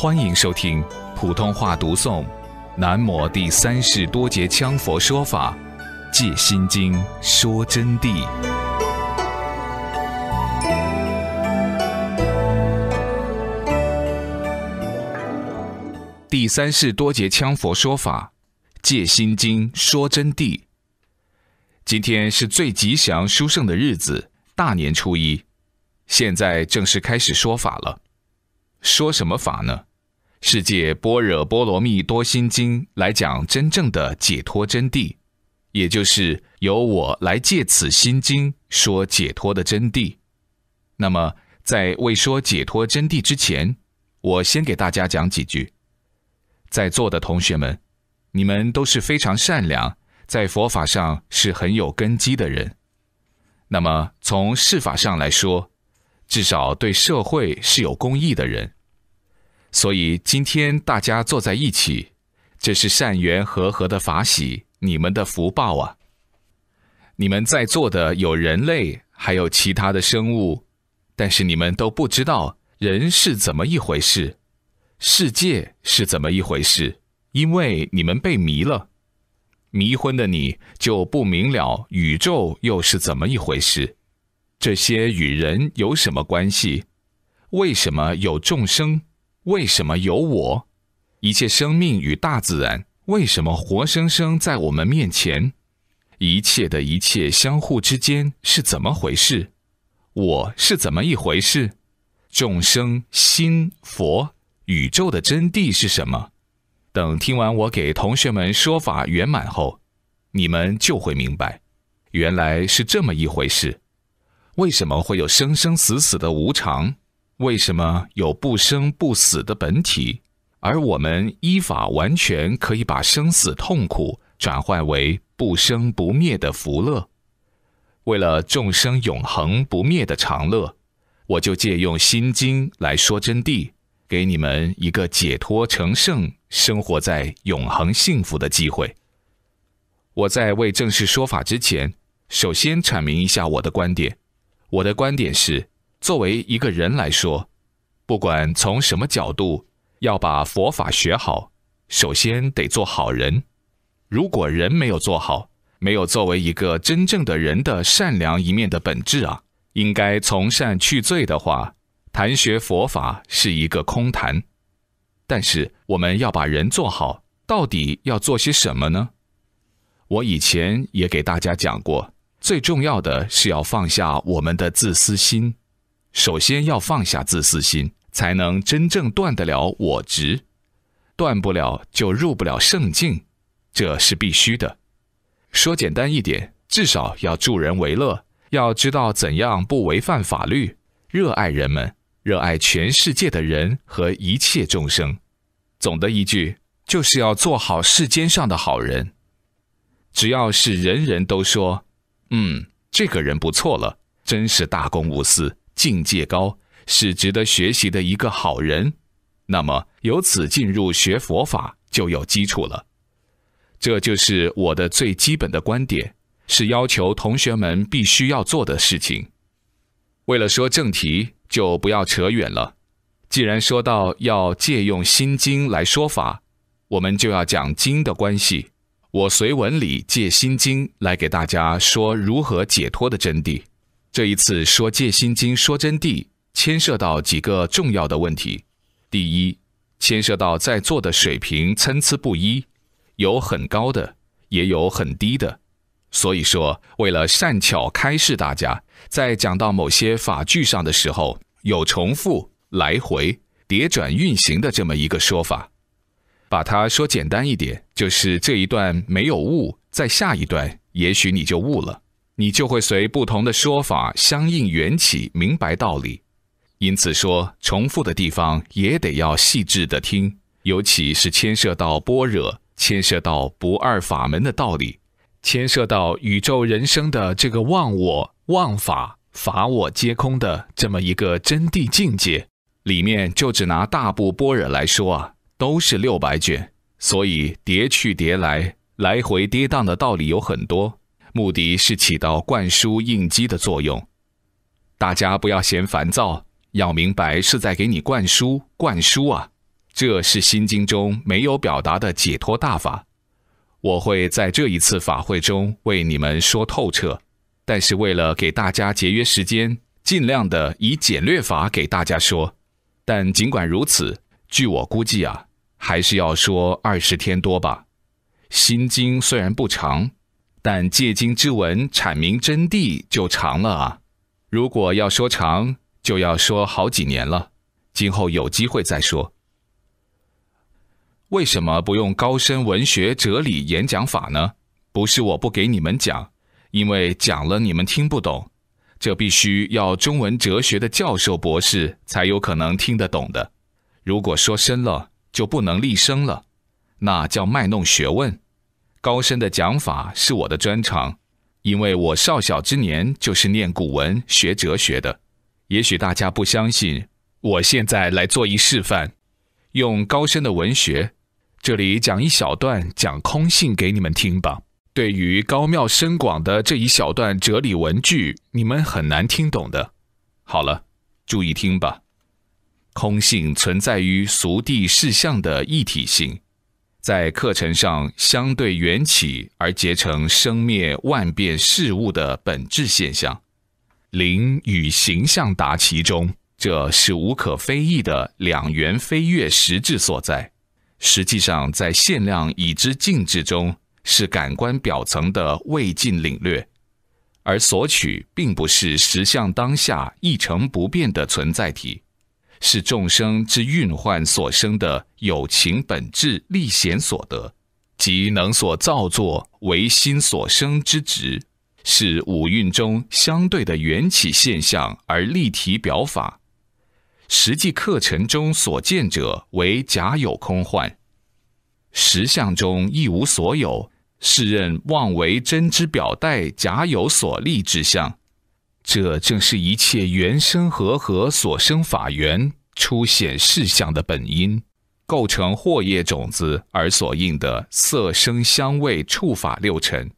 欢迎收听普通话读诵《南摩第三世多杰羌佛说法·借心经说真谛》。第三世多杰羌佛说法，《借心经说真谛》。今天是最吉祥殊胜的日子，大年初一。现在正式开始说法了。说什么法呢？《世界般若波罗蜜多心经》来讲真正的解脱真谛，也就是由我来借此心经说解脱的真谛。那么，在未说解脱真谛之前，我先给大家讲几句。在座的同学们，你们都是非常善良，在佛法上是很有根基的人。那么，从事法上来说，至少对社会是有公益的人。所以今天大家坐在一起，这是善缘和合的法喜，你们的福报啊！你们在座的有人类，还有其他的生物，但是你们都不知道人是怎么一回事，世界是怎么一回事，因为你们被迷了，迷昏的你就不明了宇宙又是怎么一回事，这些与人有什么关系？为什么有众生？为什么有我？一切生命与大自然为什么活生生在我们面前？一切的一切相互之间是怎么回事？我是怎么一回事？众生心、佛、宇宙的真谛是什么？等听完我给同学们说法圆满后，你们就会明白，原来是这么一回事。为什么会有生生死死的无常？为什么有不生不死的本体，而我们依法完全可以把生死痛苦转换为不生不灭的福乐？为了众生永恒不灭的长乐，我就借用心经来说真谛，给你们一个解脱成圣、生活在永恒幸福的机会。我在为正式说法之前，首先阐明一下我的观点。我的观点是。作为一个人来说，不管从什么角度要把佛法学好，首先得做好人。如果人没有做好，没有作为一个真正的人的善良一面的本质啊，应该从善去罪的话，谈学佛法是一个空谈。但是我们要把人做好，到底要做些什么呢？我以前也给大家讲过，最重要的是要放下我们的自私心。首先要放下自私心，才能真正断得了我执，断不了就入不了圣境，这是必须的。说简单一点，至少要助人为乐，要知道怎样不违反法律，热爱人们，热爱全世界的人和一切众生。总的一句，就是要做好世间上的好人。只要是人人都说，嗯，这个人不错了，真是大公无私。境界高是值得学习的一个好人，那么由此进入学佛法就有基础了。这就是我的最基本的观点，是要求同学们必须要做的事情。为了说正题，就不要扯远了。既然说到要借用心经来说法，我们就要讲经的关系。我随文理借心经来给大家说如何解脱的真谛。这一次说《戒心经》，说真谛，牵涉到几个重要的问题。第一，牵涉到在座的水平参差不一，有很高的，也有很低的。所以说，为了善巧开示大家，在讲到某些法句上的时候，有重复、来回、叠转运行的这么一个说法。把它说简单一点，就是这一段没有悟，在下一段也许你就悟了。你就会随不同的说法相应缘起明白道理，因此说重复的地方也得要细致的听，尤其是牵涉到般若、牵涉到不二法门的道理，牵涉到宇宙人生的这个忘我、忘法、法我皆空的这么一个真谛境界，里面就只拿大部般若来说啊，都是六百卷，所以叠去叠来，来回跌宕的道理有很多。目的是起到灌输应激的作用，大家不要嫌烦躁，要明白是在给你灌输灌输啊！这是心经中没有表达的解脱大法，我会在这一次法会中为你们说透彻。但是为了给大家节约时间，尽量的以简略法给大家说。但尽管如此，据我估计啊，还是要说二十天多吧。心经虽然不长。但借经之文阐明真谛就长了啊，如果要说长，就要说好几年了。今后有机会再说。为什么不用高深文学哲理演讲法呢？不是我不给你们讲，因为讲了你们听不懂，这必须要中文哲学的教授博士才有可能听得懂的。如果说深了就不能立声了，那叫卖弄学问。高深的讲法是我的专长，因为我少小之年就是念古文学哲学的。也许大家不相信，我现在来做一示范，用高深的文学，这里讲一小段讲空性给你们听吧。对于高妙深广的这一小段哲理文句，你们很难听懂的。好了，注意听吧。空性存在于俗地事相的一体性。在课程上，相对缘起而结成生灭万变事物的本质现象，灵与形象达其中，这是无可非议的两元飞跃实质所在。实际上，在限量已知境之中，是感官表层的未尽领略，而索取并不是实相当下一成不变的存在体。是众生之蕴幻所生的有情本质历显所得，即能所造作唯心所生之执，是五蕴中相对的缘起现象而立体表法。实际课程中所见者为假有空幻，实相中一无所有，是任妄为真之表带假有所立之相。这正是一切缘生和合所生法缘出现事相的本因，构成惑业种子而所应的色声香味触法六尘。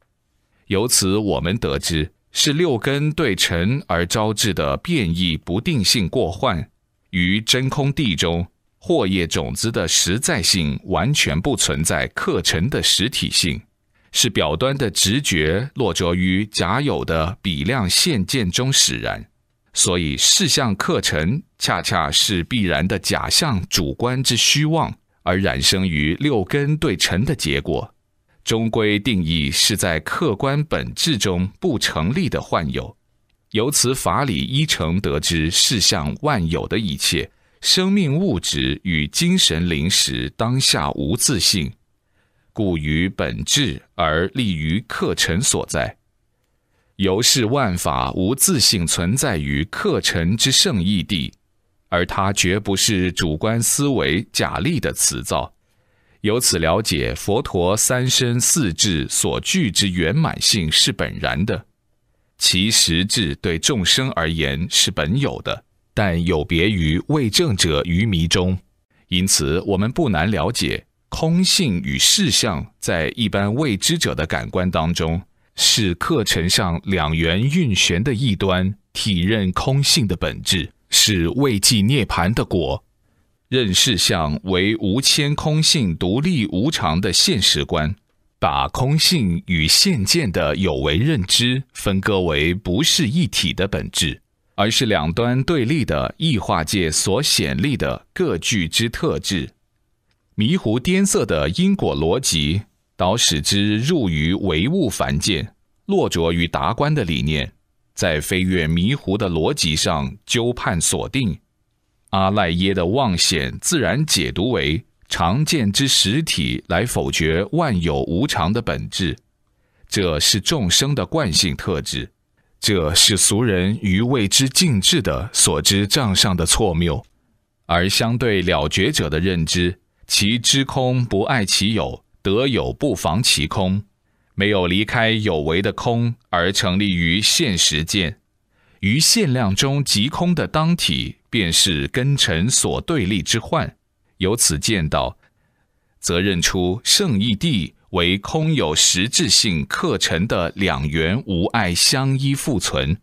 由此我们得知，是六根对尘而招致的变异不定性过患。于真空地中，惑业种子的实在性完全不存在，客尘的实体性。是表端的直觉落着于假有的比量现见中使然，所以事相客尘恰恰是必然的假相主观之虚妄，而染生于六根对尘的结果。终归定义是在客观本质中不成立的幻有。由此法理依承得知，事相万有的一切生命物质与精神灵识当下无自性。故于本质而立于客尘所在，由是万法无自性存在于客尘之圣义地，而它绝不是主观思维假立的词造。由此了解佛陀三身四智所具之圆满性是本然的，其实质对众生而言是本有的，但有别于未证者于迷中。因此，我们不难了解。空性与事相在一般未知者的感官当中，是课程上两元运旋的一端，体认空性的本质是未计涅槃的果；认事相为无牵空性独立无常的现实观，把空性与现见的有为认知分割为不是一体的本质，而是两端对立的异化界所显立的各具之特质。迷糊颠色的因果逻辑，导使之入于唯物凡见、落着于达观的理念，在飞跃迷糊的逻辑上纠判锁定，阿赖耶的妄显自然解读为常见之实体，来否决万有无常的本质。这是众生的惯性特质，这是俗人于未之尽智的所知障上的错谬，而相对了觉者的认知。其知空不爱其有，得有不妨其空，没有离开有为的空而成立于现实间，于限量中即空的当体，便是根尘所对立之幻。由此见到，则认出圣义地为空有实质性客尘的两缘无碍相依复存，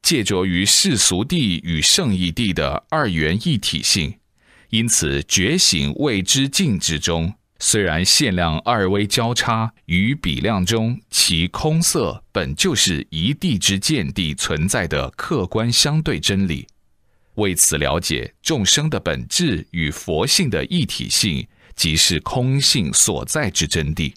借着于世俗地与圣义地的二元一体性。因此，觉醒未知境之中，虽然限量二微交叉与比量中，其空色本就是一地之见地存在的客观相对真理。为此，了解众生的本质与佛性的一体性，即是空性所在之真谛。